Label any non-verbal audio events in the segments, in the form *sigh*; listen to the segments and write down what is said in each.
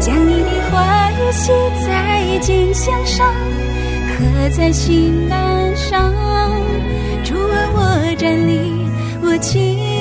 将你的话语写在镜像上，刻在心岸上。啊，我站立，我起。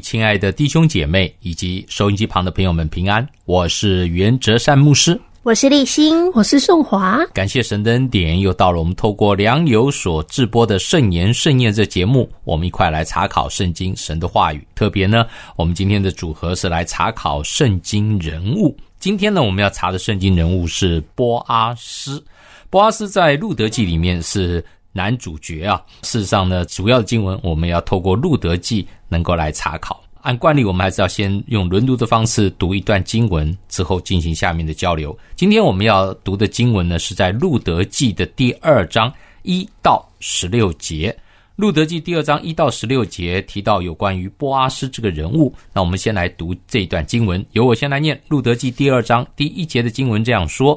亲爱的弟兄姐妹以及收音机旁的朋友们平安，我是袁哲善牧师，我是立新，我是宋华，感谢神的恩典又到了我们透过良友所制播的圣言盛宴这节目，我们一块来查考圣经神的话语。特别呢，我们今天的组合是来查考圣经人物。今天呢，我们要查的圣经人物是波阿斯。波阿斯在路德记里面是。男主角啊，事实上呢，主要的经文我们要透过《路德记》能够来查考。按惯例，我们还是要先用轮读的方式读一段经文，之后进行下面的交流。今天我们要读的经文呢，是在《路德记》的第二章一到十六节。《路德记》第二章一到十六节提到有关于波阿斯这个人物。那我们先来读这一段经文，由我先来念《路德记》第二章第一节的经文这样说。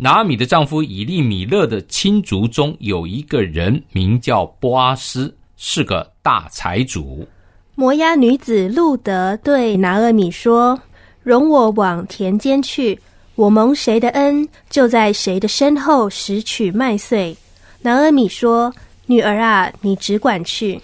拿米的丈夫以利米勒的亲族中有一个人名叫波阿斯，是个大财主。摩押女子路德对拿尔米说：“容我往田间去，我蒙谁的恩，就在谁的身后拾取麦穗。”拿尔米说：“女儿啊，你只管去。”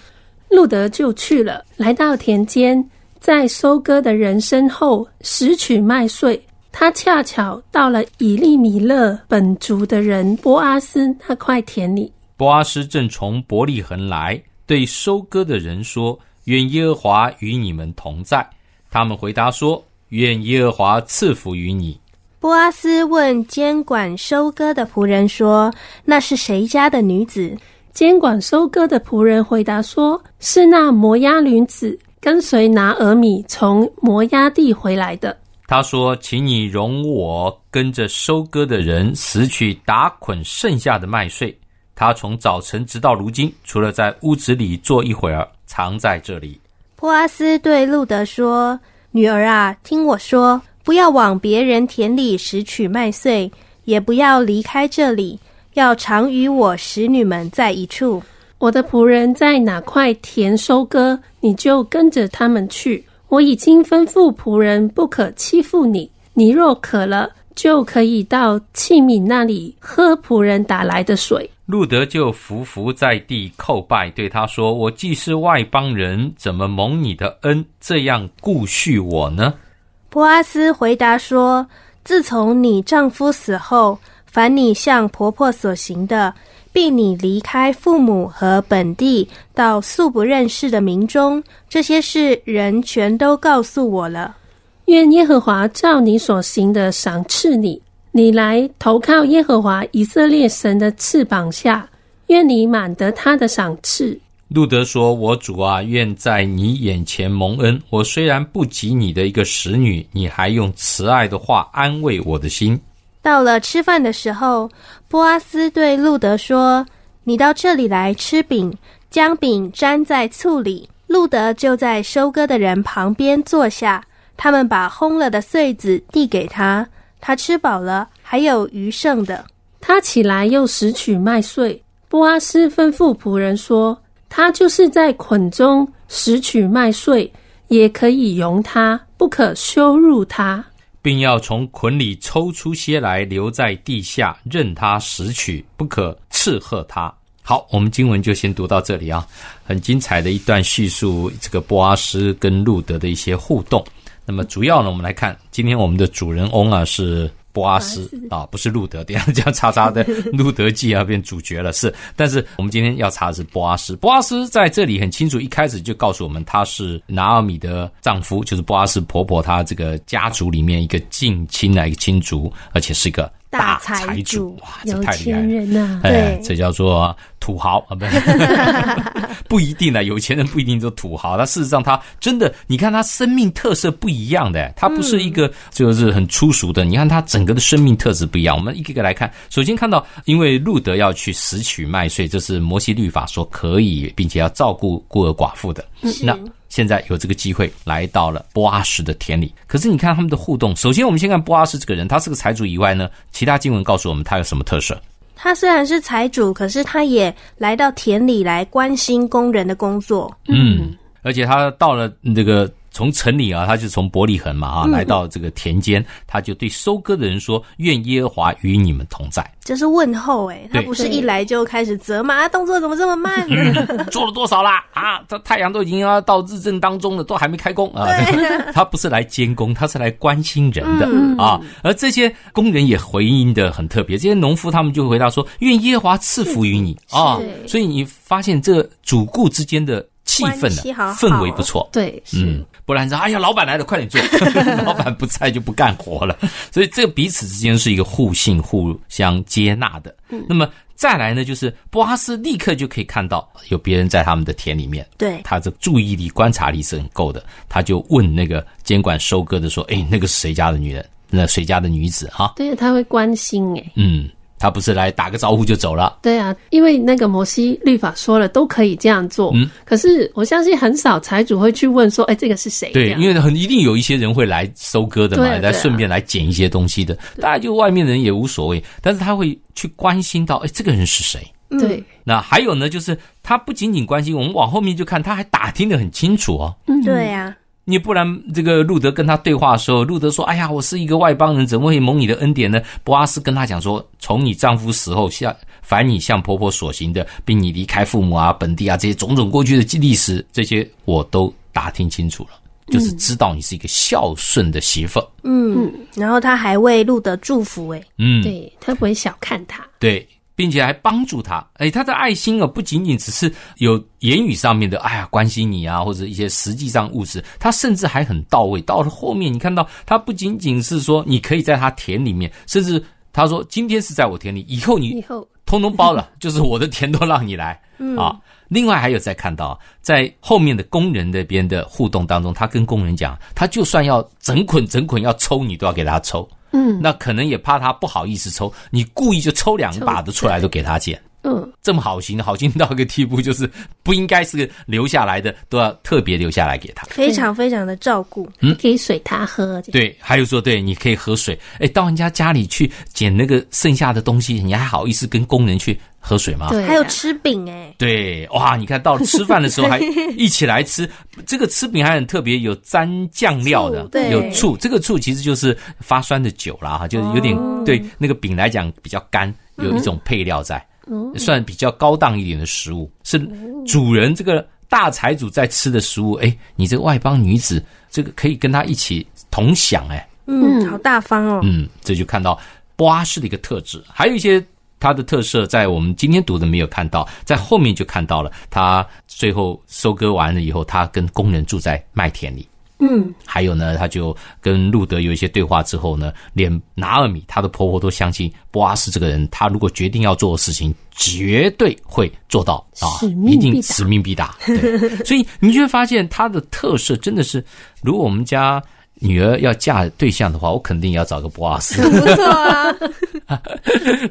路德就去了，来到田间，在收割的人身后拾取麦穗。他恰巧到了以利米勒本族的人波阿斯那块田里。波阿斯正从伯利恒来，对收割的人说：“愿耶和华与你们同在。”他们回答说：“愿耶和华赐福于你。”波阿斯问监管收割的仆人说：“那是谁家的女子？”监管收割的仆人回答说：“是那摩押女子，跟随拿俄米从摩押地回来的。”他说：“请你容我跟着收割的人拾取打捆剩下的麦穗。”他从早晨直到如今，除了在屋子里坐一会儿，藏在这里。波阿斯对路德说：“女儿啊，听我说，不要往别人田里拾取麦穗，也不要离开这里，要常与我使女们在一处。我的仆人在哪块田收割，你就跟着他们去。”我已经吩咐仆人不可欺负你。你若渴了，就可以到器皿那里喝仆人打来的水。路德就伏伏在地叩拜，对他说：“我既是外邦人，怎么蒙你的恩这样顾恤我呢？”波阿斯回答说：“自从你丈夫死后，凡你向婆婆所行的。”并你离开父母和本地，到素不认识的民中，这些事人全都告诉我了。愿耶和华照你所行的赏赐你。你来投靠耶和华以色列神的翅膀下，愿你满得他的赏赐。路德说：“我主啊，愿在你眼前蒙恩。我虽然不及你的一个使女，你还用慈爱的话安慰我的心。”到了吃饭的时候，波阿斯对路德说：“你到这里来吃饼，将饼粘在醋里。”路德就在收割的人旁边坐下，他们把烘了的穗子递给他，他吃饱了，还有余剩的。他起来又拾取麦穗。波阿斯吩咐仆人说：“他就是在捆中拾取麦穗，也可以容他，不可羞辱他。”并要从捆里抽出些来留在地下，任他拾取，不可斥喝他。好，我们经文就先读到这里啊，很精彩的一段叙述，这个波阿斯跟路德的一些互动。那么主要呢，我们来看今天我们的主人翁啊是。波阿斯啊，不是路德，等下这样叉叉的 *laughs* 路德记啊，变主角了是。但是我们今天要查的是波阿斯，波阿斯在这里很清楚，一开始就告诉我们他是拿奥米的丈夫，就是波阿斯婆婆她这个家族里面一个近亲的一个亲族，而且是一个。大财主哇，这太厉害了！这叫做土豪啊！不 *laughs* 一定呢，有钱人不一定就土豪。他事实上，他真的，你看他生命特色不一样的，他不是一个就是很粗俗的。你看他整个的生命特质不一样。我们一个一个来看，首先看到，因为路德要去拾取麦穗，这是摩西律法所可以，并且要照顾孤儿寡妇的。那现在有这个机会来到了波阿什的田里，可是你看他们的互动。首先，我们先看波阿什这个人，他是个财主以外呢，其他经文告诉我们他有什么特色？他虽然是财主，可是他也来到田里来关心工人的工作。嗯，而且他到了这个。从城里啊，他就从伯利恒嘛啊，来到这个田间，他就对收割的人说：“愿耶和华与你们同在。”这是问候哎，他不是一来就开始责骂，动作怎么这么慢呢？做了多少啦？啊，这太阳都已经要到日正当中了，都还没开工啊！*laughs* 他不是来监工，他是来关心人的啊。而这些工人也回应的很特别，这些农夫他们就回答说：“愿耶和华赐福于你啊！”所以你发现这主顾之间的气氛，氛围不错。对，嗯。不然说，哎呀，老板来了，快点做。*laughs* 老板不在就不干活了。所以这个彼此之间是一个互信、互相接纳的。那么再来呢，就是波阿斯立刻就可以看到有别人在他们的田里面。对，他的注意力、观察力是很够的。他就问那个监管收割的说：“哎，那个是谁家的女人？那谁家的女子？”哈，对，他会关心哎。嗯。他不是来打个招呼就走了？对啊，因为那个摩西律法说了，都可以这样做。嗯，可是我相信很少财主会去问说，哎，这个是谁？对，因为很一定有一些人会来收割的嘛，来顺便来捡一些东西的。大家就外面人也无所谓，但是他会去关心到，哎，这个人是谁？对。那还有呢，就是他不仅仅关心，我们往后面就看，他还打听的很清楚哦。嗯，对呀。你不然，这个路德跟他对话的时候，路德说：“哎呀，我是一个外邦人，怎么会蒙你的恩典呢？”博阿斯跟他讲说：“从你丈夫死后，像，凡你向婆婆所行的，并你离开父母啊、本地啊这些种种过去的历史，这些我都打听清楚了，就是知道你是一个孝顺的媳妇。”嗯，然后他还为路德祝福，哎，嗯，对他不会小看他。对。并且还帮助他，哎，他的爱心啊，不仅仅只是有言语上面的，哎呀，关心你啊，或者一些实际上物质，他甚至还很到位。到了后面，你看到他不仅仅是说你可以在他田里面，甚至他说今天是在我田里，以后你以后通通包了，*laughs* 就是我的田都让你来啊。另外还有在看到在后面的工人那边的互动当中，他跟工人讲，他就算要整捆整捆要抽你，都要给他抽。嗯，那可能也怕他不好意思抽，你故意就抽两把的出来，都给他剪。嗯，这么好心，好心到一个地步，就是不应该是留下来的，都要特别留下来给他，非常非常的照顾。嗯，可以水他喝。对，还有说，对，你可以喝水。哎，到人家家里去捡那个剩下的东西，你还好意思跟工人去喝水吗？对，还有吃饼哎。对，哇，你看到吃饭的时候还一起来吃，这个吃饼还很特别，有沾酱料的，有醋。这个醋其实就是发酸的酒啦，哈，就是有点对那个饼来讲比较干，有一种配料在。算比较高档一点的食物，是主人这个大财主在吃的食物。哎，你这个外邦女子，这个可以跟他一起同享。哎，嗯，好大方哦。嗯，这就看到波阿斯的一个特质。还有一些他的特色，在我们今天读的没有看到，在后面就看到了。他最后收割完了以后，他跟工人住在麦田里。嗯，还有呢，他就跟路德有一些对话之后呢，连拿尔米她的婆婆都相信波阿斯这个人，他如果决定要做的事情，绝对会做到啊，一定使命必达。*laughs* 所以你就会发现他的特色真的是，如果我们家女儿要嫁对象的话，我肯定要找个波阿斯。不错啊，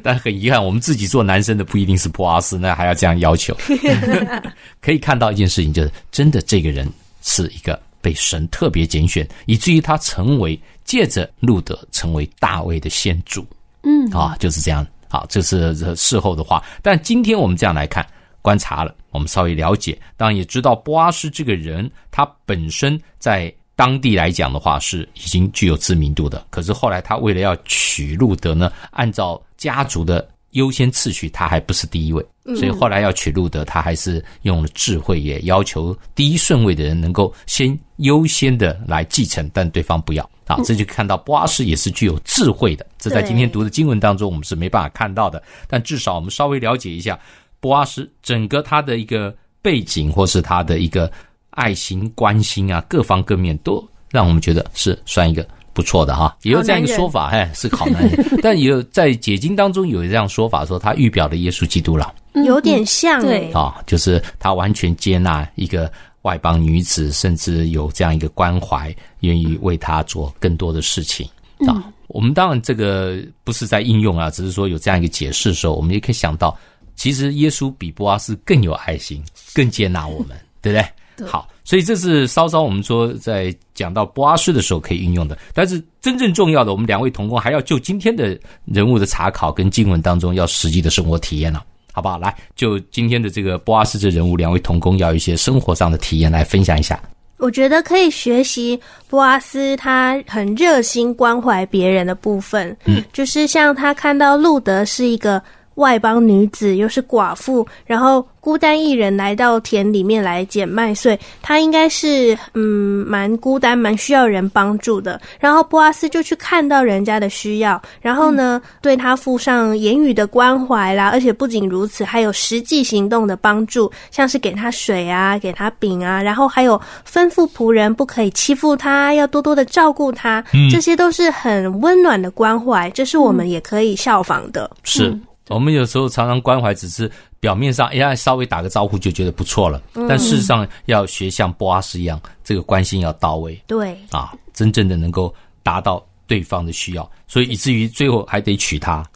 *laughs* 但很遗憾，我们自己做男生的不一定是波阿斯，那还要这样要求。*laughs* 可以看到一件事情，就是真的这个人是一个。被神特别拣选，以至于他成为借着路德成为大卫的先祖。嗯，啊，就是这样。啊，这是事后的话。但今天我们这样来看，观察了，我们稍微了解，当然也知道波阿斯这个人，他本身在当地来讲的话是已经具有知名度的。可是后来他为了要娶路德呢，按照家族的。优先次序，他还不是第一位，所以后来要取路德，他还是用了智慧，也要求第一顺位的人能够先优先的来继承，但对方不要啊，这就看到波阿斯也是具有智慧的。这在今天读的经文当中，我们是没办法看到的，但至少我们稍微了解一下波阿斯整个他的一个背景，或是他的一个爱心、关心啊，各方各面都让我们觉得是算一个。不错的哈，也有这样一个说法，哎，是好男人。*laughs* 但有在解经当中有这样说法，说他预表的耶稣基督了，有点像对啊，就是他完全接纳一个外邦女子，甚至有这样一个关怀，愿意为他做更多的事情啊。我们当然这个不是在应用啊，只是说有这样一个解释的时候，我们也可以想到，其实耶稣比波阿斯更有爱心，更接纳我们，对不对？好。所以这是稍稍我们说在讲到波阿斯的时候可以应用的，但是真正重要的，我们两位童工还要就今天的人物的查考跟经文当中要实际的生活体验了，好不好？来，就今天的这个波阿斯这人物，两位童工要一些生活上的体验来分享一下。我觉得可以学习波阿斯他很热心关怀别人的部分，嗯，就是像他看到路德是一个。外邦女子又是寡妇，然后孤单一人来到田里面来捡麦穗。她应该是嗯蛮孤单，蛮需要人帮助的。然后波阿斯就去看到人家的需要，然后呢对她附上言语的关怀啦，而且不仅如此，还有实际行动的帮助，像是给她水啊，给她饼啊，然后还有吩咐仆人不可以欺负她，要多多的照顾她。这些都是很温暖的关怀，这是我们也可以效仿的。是。我们有时候常常关怀，只是表面上，哎，稍微打个招呼就觉得不错了。但事实上，要学像波阿斯一样，这个关心要到位。对，啊，真正的能够达到。对方的需要，所以以至于最后还得娶她。啊，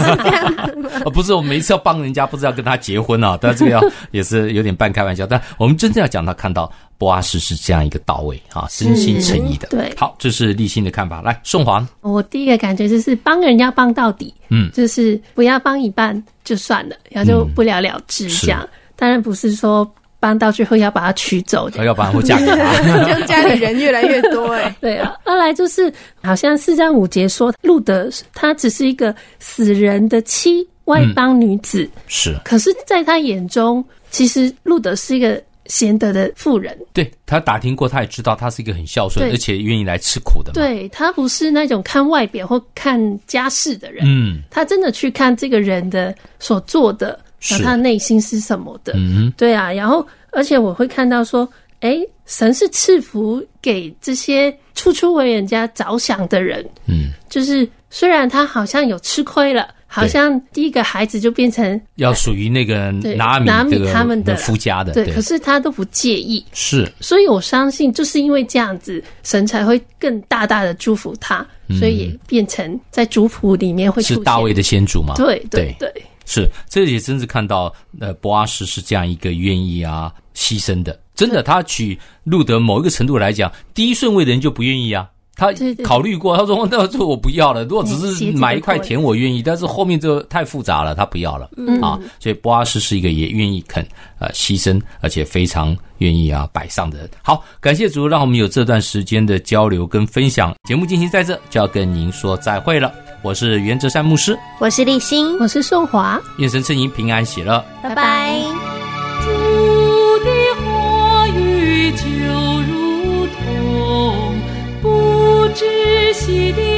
*laughs* *laughs* 不是我每一次要帮人家，不是要跟他结婚啊，但这个要 *laughs* 也是有点半开玩笑。但我们真正要讲，到看到波阿斯是这样一个到位啊，真心诚意的。对，好，这是立新的看法。来，宋华，我第一个感觉就是帮人家帮到底，嗯，就是不要帮一半就算了，然后就不了了之这样。当然不是说。搬到最后要把她娶走的，要把她嫁给他。*laughs* 这样嫁的人越来越多哎。*laughs* 对啊，二来就是好像四张五节说，路德他只是一个死人的妻外邦女子，是。可是在他眼中，其实路德是一个贤德的妇人。对他打听过，他也知道他是一个很孝顺，而且愿意来吃苦的。对他不是那种看外表或看家世的人，嗯，他真的去看这个人的所做的。然后他内心是什么的？嗯、对啊，然后而且我会看到说，哎，神是赐福给这些处处为人家着想的人。嗯，就是虽然他好像有吃亏了，好像第一个孩子就变成要属于那个拿米拿米他们的夫家的，对，可是他都不介意。是，所以我相信就是因为这样子，神才会更大大的祝福他，所以也变成在族谱里面会是大卫的先祖嘛？对对对。是，这里真是看到，呃，博阿斯是这样一个愿意啊牺牲的，真的，他取路德某一个程度来讲，第一顺位的人就不愿意啊。他考虑过，他说：“那这我不要了。如果只是买一块田，我愿意。但是后面这太复杂了，他不要了。嗯、啊，所以波阿斯是一个也愿意肯呃牺牲，而且非常愿意啊摆上的人。好，感谢主，让我们有这段时间的交流跟分享。节目进行在这，就要跟您说再会了。我是袁泽山牧师，我是立新，我是宋华。愿神赐您平安喜乐，拜拜。自己